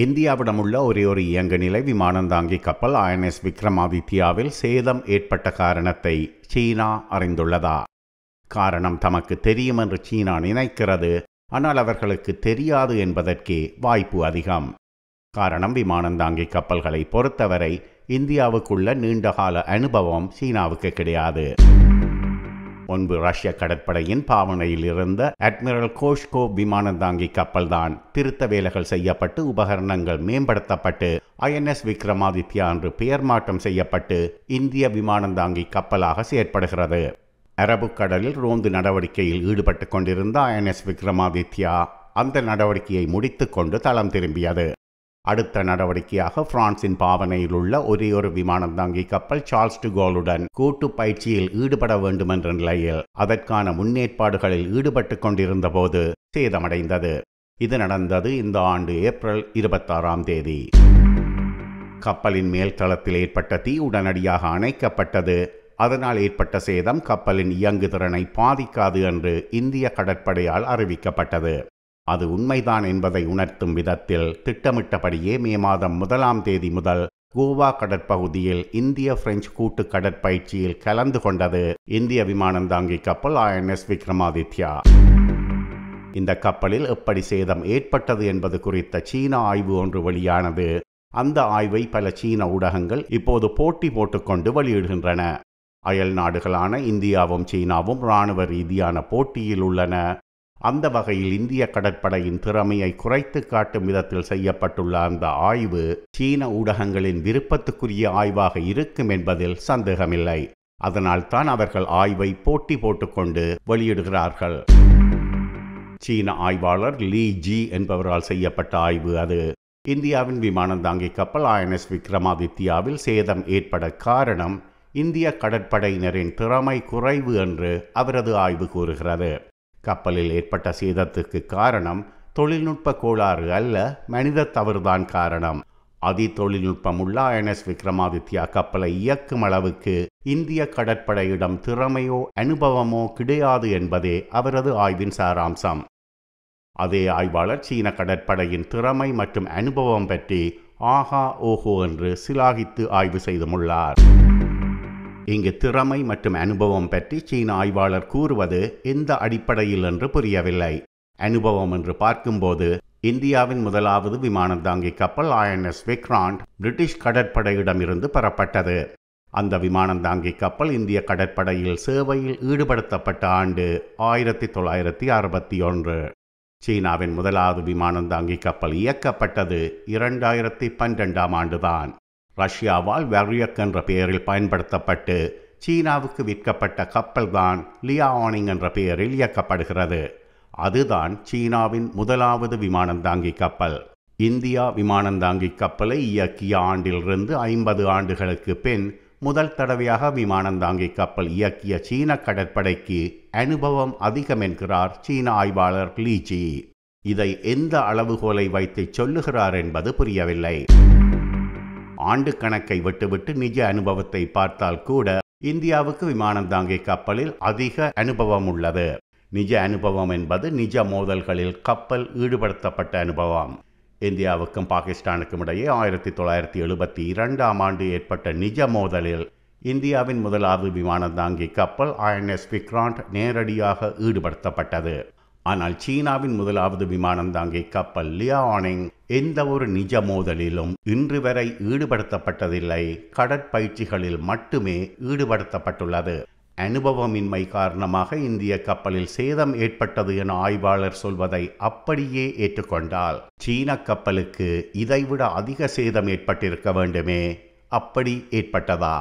இந்தியாவிடம் உள்ள ஒரே ஒரு இயங்குநிலை விமானந்தாங்கி கப்பல் ஐஎன்எஸ் விக்ரமாதித்யாவில் சேதம் ஏற்பட்ட காரணத்தை சீனா அறிந்துள்ளதா காரணம் தமக்கு தெரியும் என்று சீனா நினைக்கிறது ஆனால் அவர்களுக்கு தெரியாது என்பதற்கே வாய்ப்பு அதிகம் காரணம் விமானந்தாங்கி கப்பல்களை பொறுத்தவரை இந்தியாவுக்குள்ள நீண்டகால அனுபவம் சீனாவுக்கு கிடையாது முன்பு ரஷ்ய கடற்படையின் பாவனையில் இருந்த அட்மிரல் கோஷ்கோ விமானந்தாங்கி கப்பல்தான் திருத்த வேலைகள் செய்யப்பட்டு உபகரணங்கள் மேம்படுத்தப்பட்டு ஐஎன்எஸ் விக்ரமாதித்யா என்று பெயர் மாற்றம் செய்யப்பட்டு இந்திய விமானந்தாங்கி கப்பலாக செயற்படுகிறது அரபுக்கடலில் ரோந்து நடவடிக்கையில் ஈடுபட்டு கொண்டிருந்த ஐஎன்எஸ் விக்ரமாதித்யா அந்த நடவடிக்கையை முடித்துக்கொண்டு தளம் திரும்பியது அடுத்த நடவடிக்கையாக பிரான்சின் பாவனையில் உள்ள ஒரே ஒரு விமானந்தாங்கி கப்பல் சார்ல்ஸ் டுகோலுடன் கூட்டு பயிற்சியில் ஈடுபட வேண்டும் என்ற நிலையில் அதற்கான முன்னேற்பாடுகளில் ஈடுபட்டு கொண்டிருந்த போது சேதமடைந்தது இது நடந்தது இந்த ஆண்டு ஏப்ரல் இருபத்தாறாம் தேதி கப்பலின் மேல் தளத்தில் ஏற்பட்ட தீ உடனடியாக அணைக்கப்பட்டது அதனால் ஏற்பட்ட சேதம் கப்பலின் இயங்குதிறனை பாதிக்காது என்று இந்திய கடற்படையால் அறிவிக்கப்பட்டது அது உண்மைதான் என்பதை உணர்த்தும் விதத்தில் திட்டமிட்டபடியே மே மாதம் முதலாம் தேதி முதல் கோவா கடற்பகுதியில் இந்திய பிரெஞ்சு கூட்டு கடற்பயிற்சியில் கலந்து கொண்டது இந்திய விமானந்தாங்கி கப்பல் ஐஎன்எஸ் விக்ரமாதித்யா இந்த கப்பலில் எப்படி சேதம் ஏற்பட்டது என்பது குறித்த சீன ஆய்வு ஒன்று வெளியானது அந்த ஆய்வை பல சீன ஊடகங்கள் இப்போது போட்டி போட்டுக்கொண்டு வெளியிடுகின்றன அயல் நாடுகளான இந்தியாவும் சீனாவும் இராணுவ ரீதியான போட்டியில் உள்ளன அந்த வகையில் இந்திய கடற்படையின் திறமையை குறைத்து காட்டும் விதத்தில் செய்யப்பட்டுள்ள அந்த ஆய்வு சீன ஊடகங்களின் விருப்பத்துக்குரிய ஆய்வாக இருக்கும் என்பதில் சந்தேகமில்லை அதனால் தான் அவர்கள் ஆய்வை போட்டி போட்டுக்கொண்டு வெளியிடுகிறார்கள் சீன ஆய்வாளர் லீ ஜி என்பவரால் செய்யப்பட்ட ஆய்வு அது இந்தியாவின் விமானந்தாங்கி கப்பல் ஐஎன்எஸ் விக்ரமாதித்யாவில் சேதம் ஏற்பட காரணம் இந்திய கடற்படையினரின் திறமை குறைவு என்று அவரது ஆய்வு கூறுகிறது கப்பலில் ஏற்பட்ட சேதத்துக்கு காரணம் தொழில்நுட்ப கோளாறு அல்ல மனித தவறுதான் காரணம் அதி தொழில்நுட்பம் என் எஸ் விக்ரமாதித்யா கப்பலை இயக்கும் அளவுக்கு இந்திய கடற்படையிடம் திறமையோ அனுபவமோ கிடையாது என்பதே அவரது ஆய்வின் சாராம்சம் அதே ஆய்வாளர் சீன கடற்படையின் திறமை மற்றும் அனுபவம் பற்றி ஆஹா ஓஹோ என்று சிலாகித்து ஆய்வு செய்துமுள்ளார் இங்கு திறமை மற்றும் அனுபவம் பற்றி சீன ஆய்வாளர் கூறுவது எந்த அடிப்படையில் என்று புரியவில்லை அனுபவம் என்று பார்க்கும்போது இந்தியாவின் முதலாவது விமானம் தாங்கி கப்பல் ஐஎன்எஸ் விக்ராண்ட் பிரிட்டிஷ் கடற்படையிடமிருந்து பெறப்பட்டது அந்த விமானம் தாங்கி கப்பல் இந்திய கடற்படையில் சேவையில் ஈடுபடுத்தப்பட்ட ஆண்டு ஆயிரத்தி தொள்ளாயிரத்தி அறுபத்தி ஒன்று சீனாவின் முதலாவது விமானம் தாங்கி கப்பல் இயக்கப்பட்டது இரண்டாயிரத்தி பன்னிரெண்டாம் ஆண்டுதான் ரஷ்யாவால் வரியக் என்ற பெயரில் பயன்படுத்தப்பட்டு சீனாவுக்கு விற்கப்பட்ட கப்பல்தான் ஆனிங் என்ற பெயரில் இயக்கப்படுகிறது அதுதான் சீனாவின் முதலாவது விமானந்தாங்கி கப்பல் இந்தியா விமானந்தாங்கி கப்பலை இயக்கிய ஆண்டிலிருந்து ஐம்பது ஆண்டுகளுக்கு பின் முதல் தடவையாக விமானந்தாங்கி கப்பல் இயக்கிய சீன கடற்படைக்கு அனுபவம் அதிகம் என்கிறார் சீன ஆய்வாளர் லீஜி இதை எந்த அளவுகோலை வைத்து சொல்லுகிறார் என்பது புரியவில்லை ஆண்டு கணக்கை விட்டுவிட்டு நிஜ அனுபவத்தை பார்த்தால் கூட இந்தியாவுக்கு விமானம் தாங்கிய கப்பலில் அதிக அனுபவம் உள்ளது நிஜ அனுபவம் என்பது நிஜ மோதல்களில் கப்பல் ஈடுபடுத்தப்பட்ட அனுபவம் இந்தியாவுக்கும் பாகிஸ்தானுக்கும் இடையே ஆயிரத்தி தொள்ளாயிரத்தி எழுபத்தி இரண்டாம் ஆண்டு ஏற்பட்ட நிஜ மோதலில் இந்தியாவின் முதலாவது விமானம் தாங்கி கப்பல் ஐஎன்எஸ் விக்ராண்ட் நேரடியாக ஈடுபடுத்தப்பட்டது ஆனால் சீனாவின் முதலாவது விமானம் தாங்கி கப்பல் லியானிங் எந்த ஒரு நிஜ மோதலிலும் இன்று வரை ஈடுபடுத்தப்பட்டதில்லை கடற்பயிற்சிகளில் மட்டுமே ஈடுபடுத்தப்பட்டுள்ளது அனுபவமின்மை காரணமாக இந்திய கப்பலில் சேதம் ஏற்பட்டது என ஆய்வாளர் சொல்வதை அப்படியே ஏற்றுக்கொண்டால் சீன கப்பலுக்கு இதைவிட அதிக சேதம் ஏற்பட்டிருக்க வேண்டுமே அப்படி ஏற்பட்டதா